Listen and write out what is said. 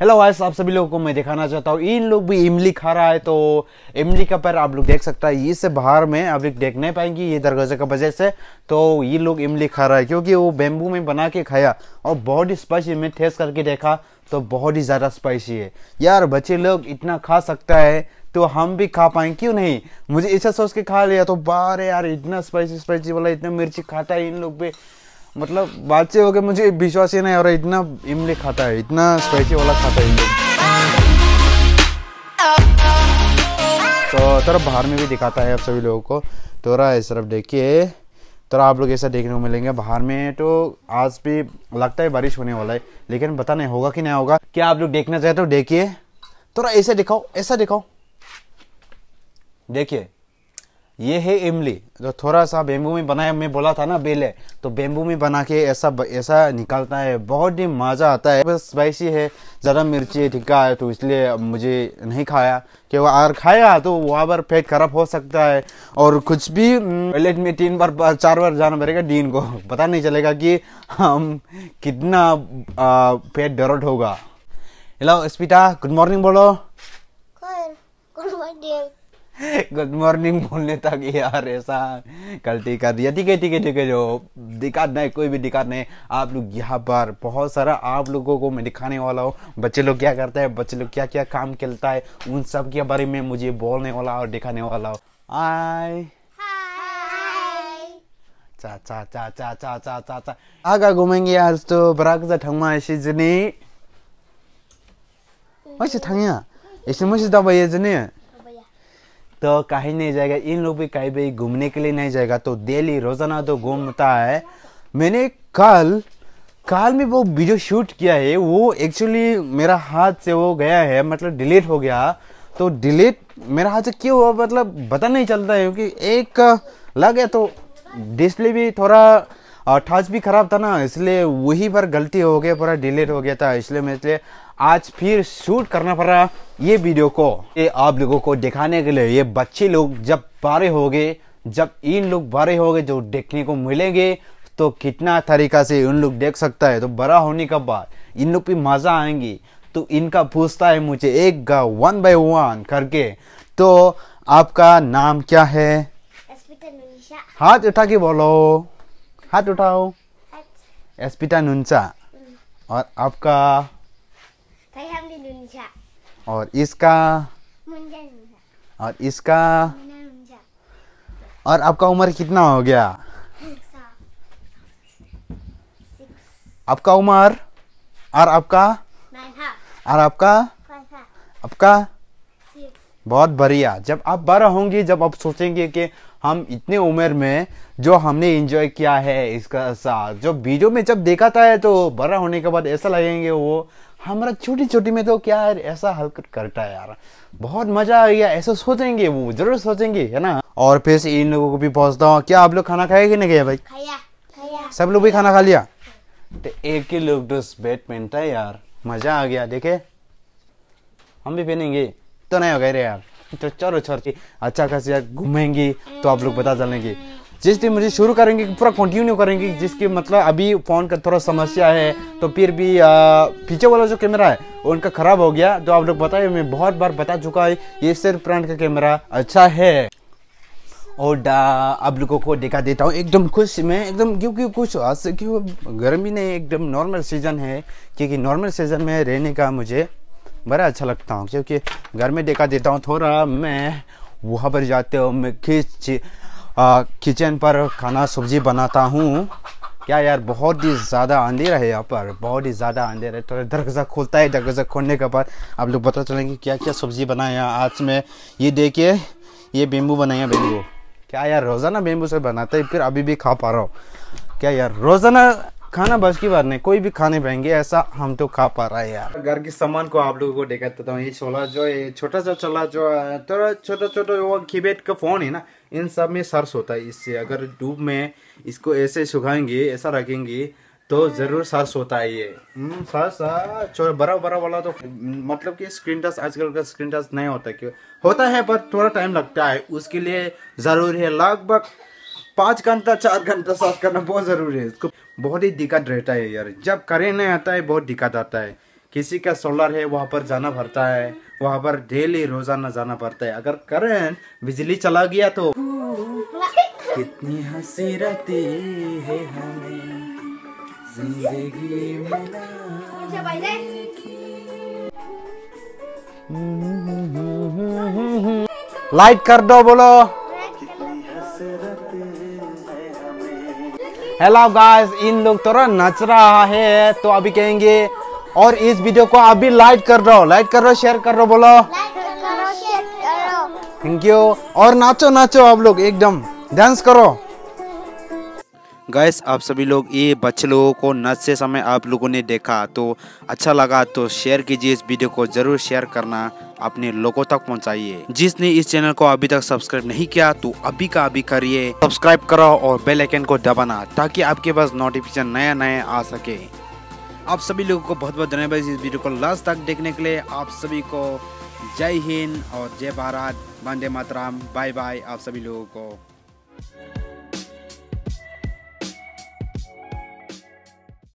Hello vice आप सभी लोगों को मैं दिखाना चाहता हूँ इन लोग भी इमली खा रहा है तो इमली का पैर आप लोग देख सकता है इससे बाहर में आप लोग देख नहीं पाएंगे ये दरवाजे का वजह से तो ये लोग इमली खा रहा है क्योंकि वो बेम्बू में बना के खाया और बहुत ही स्पाइसी में टेस्ट करके देखा तो बहुत ही ज़्यादा स्पाइसी है यार बच्चे लोग इतना खा सकता है तो हम भी खा पाए क्यों नहीं मुझे ऐसा सोच के खा लिया तो बाहर यार इतना स्पाइसी स्पाइसी वाला इतना मिर्ची खाता है इन लोग भी मतलब बात से हो गया मुझे विश्वास ही नहीं हो रहा इतना इमली खाता है इतना स्पाइसी वाला खाता है तो तरफ बाहर में भी दिखाता है आप सभी लोगों को तो रहा इस तरफ देखिए तो आप लोग ऐसा देखने को मिलेंगे बाहर में तो आज भी लगता है बारिश होने वाला है लेकिन पता नहीं होगा कि नहीं होगा क्या आप लोग देखना चाहते हो तो देखिए थोड़ा ऐसे दिखाओ ऐसा दिखाओ देखिए ये है इमली जो थोड़ा सा बेम्बू में बनाया मैं बोला था ना बेले तो बेम्बू में बना के ऐसा ऐसा निकालता है बहुत ही मज़ा आता है बस स्पाइसी है ज़्यादा मिर्ची टिक्का है तो इसलिए मुझे नहीं खाया कि वो अगर खाया तो वहाँ पर पेट खराब हो सकता है और कुछ भी टॉयलेट हम्म, में तीन बार चार बार जाना पड़ेगा दिन को पता नहीं चलेगा कि हम कितना पेट दर्द होगा हेलो स्पिता गुड मॉर्निंग बोलो गुड मॉर्निंग गुड मॉर्निंग बोलने तक यार ऐसा गलती कर दिया ठीक है ठीक है ठीक है जो दिक्कत नहीं कोई भी दिक्कत नहीं आप लोग यहाँ पर बहुत सारा आप लोगों को मैं दिखाने वाला हूँ बच्चे लोग क्या करता है बच्चे लोग क्या क्या काम खेलता है उन सब के बारे में मुझे बोलने वाला और दिखाने वाला हूँ आय चा चा चा चा चा चा चा चा आगा घूमेंगे आज तो बराक जा ठंगमा ऐसे जने ऐसे हम्म। ठंगिया ऐसे मुझे दबाइए जने तो कहीं नहीं जाएगा इन लोग भी कहीं भी घूमने के लिए नहीं जाएगा तो डेली रोजाना तो घूमता है मैंने कल कल में वो वीडियो शूट किया है वो एक्चुअली मेरा हाथ से वो गया है मतलब डिलीट हो गया तो डिलीट मेरा हाथ से क्यों हुआ मतलब पता नहीं चलता है क्योंकि एक लग गया तो डिस्प्ले भी थोड़ा और टच भी खराब था ना इसलिए वही पर गलती हो गया पूरा डिलीट हो गया था इसलिए मैं इसलिए आज फिर शूट करना पड़ रहा ये वीडियो को ये आप लोगों को दिखाने के लिए ये बच्चे लोग जब बारे हो गए जब इन लोग बारे हो गए जो देखने को मिलेंगे तो कितना तरीका से उन लोग देख सकता है तो बड़ा होने का बाद इन लोग भी मज़ा आएंगे तो इनका पूछता है मुझे एक गा वन बाय वन करके तो आपका नाम क्या है हाथ उठा के बोलो हाथ उठाओ एस्पिटा नुंचा हम्म। और आपका और इसका और इसका और आपका उम्र कितना हो गया आपका उम्र और आपका और आपका आपका बहुत बढ़िया जब आप बड़ा होंगे जब आप सोचेंगे कि हम इतने उम्र में जो हमने एंजॉय किया है इसका साथ जो वीडियो में जब देखा था है तो बड़ा होने के बाद ऐसा लगेंगे वो हमारा छोटी छोटी में तो क्या है ऐसा हरकत करता है यार बहुत मजा आ गया ऐसा सोचेंगे वो जरूर सोचेंगे है ना और फिर से इन लोगों को भी पहुंचता हूँ क्या आप लोग खाना खाए कि नहीं गए भाई खाया, खाया। सब लोग भी खाना खा लिया तो एक ही लोग तो बैट है यार मजा आ गया देखे हम भी पहनेंगे तो नहीं हो गए रे यार तो चलो चलो अच्छा खासी यार घूमेंगे तो आप लोग बता चलेंगे जिस दिन मुझे शुरू करेंगे पूरा कंटिन्यू करेंगे जिसकी मतलब अभी फ़ोन का थोड़ा समस्या है तो फिर भी पीछे वाला जो कैमरा है उनका ख़राब हो गया तो आप लोग बताए मैं बहुत बार बता चुका है ये सिर्फ ब्रांड का कैमरा अच्छा है और आप लोगों को दिखा देता हूँ एकदम खुश मैं एकदम क्योंकि कुछ आज क्यों गर्मी नहीं एकदम नॉर्मल सीज़न है क्योंकि नॉर्मल सीज़न में रहने का मुझे बड़ा अच्छा लगता हूँ क्योंकि घर में देखा देता हूँ थोड़ा मैं वहाँ पर जाते हो मैं खींच किचन पर खाना सब्जी बनाता हूँ क्या यार बहुत ही ज़्यादा आंधी है यहाँ पर बहुत ही ज़्यादा अंधेरा है तो दरगजा खोलता है दरगजा खोलने के बाद आप लोग पता चलेंगे क्या क्या सब्ज़ी बनाया आज मैं ये देखिए ये बेम्बू बनाया बेम्बू क्या यार रोज़ाना बेम्बू से बनाते हैं फिर अभी भी खा पा रहा हूँ क्या यार रोज़ाना खाना बस की बात नहीं कोई भी खाने पाएंगे ऐसा हम तो खा पा रहे हैं यार घर के सामान को आप लोगों को दिखाता तो हूँ तो ये छोला जो ये छोटा सा छोला जो थोड़ा छोटा छोटा वो कीबेट का फोन है ना इन सब में सर्स होता है इससे अगर डूब में इसको ऐसे सुखाएंगे ऐसा रखेंगे तो जरूर सर्च होता है ये हम्म, सर्स बड़ा बड़ा वाला तो मतलब कि स्क्रीन टच आजकल का स्क्रीन टच नहीं होता क्यों होता है पर थोड़ा टाइम लगता है उसके लिए ज़रूरी है लगभग पाँच घंटा चार घंटा सर्च करना बहुत ज़रूरी है इसको बहुत ही दिक्कत रहता है यार जब करेंट नहीं आता है बहुत दिक्कत आता है किसी का सोलर है वहाँ पर जाना पड़ता है वहाँ पर डेली रोजाना जाना पड़ता है अगर करेंट बिजली चला गया तो कितनी हंसी रहती है हमें जिंदगी लाइट कर दो बोलो हेलो गाइस इन लोग थोड़ा नच रहा है तो अभी कहेंगे और इस वीडियो को अभी लाइक कर रहा हूँ लाइक कर रहा शेयर कर रहा बोलो थैंक यू और नाचो नाचो आप लोग एकदम डांस करो गैस आप सभी लोग ये बच्चे लोगों को नचते समय आप लोगों ने देखा तो अच्छा लगा तो शेयर कीजिए इस वीडियो को ज़रूर शेयर करना अपने लोगों तक पहुंचाइए जिसने इस चैनल को अभी तक सब्सक्राइब नहीं किया तो अभी का अभी करिए सब्सक्राइब करो और बेल आइकन को दबाना ताकि आपके पास नोटिफिकेशन नया नया आ सके आप सभी लोगों को बहुत बहुत धन्यवाद इस वीडियो को लास्ट तक देखने के लिए आप सभी को जय हिंद और जय भारत वंदे मातराम बाय बाय आप सभी लोगों को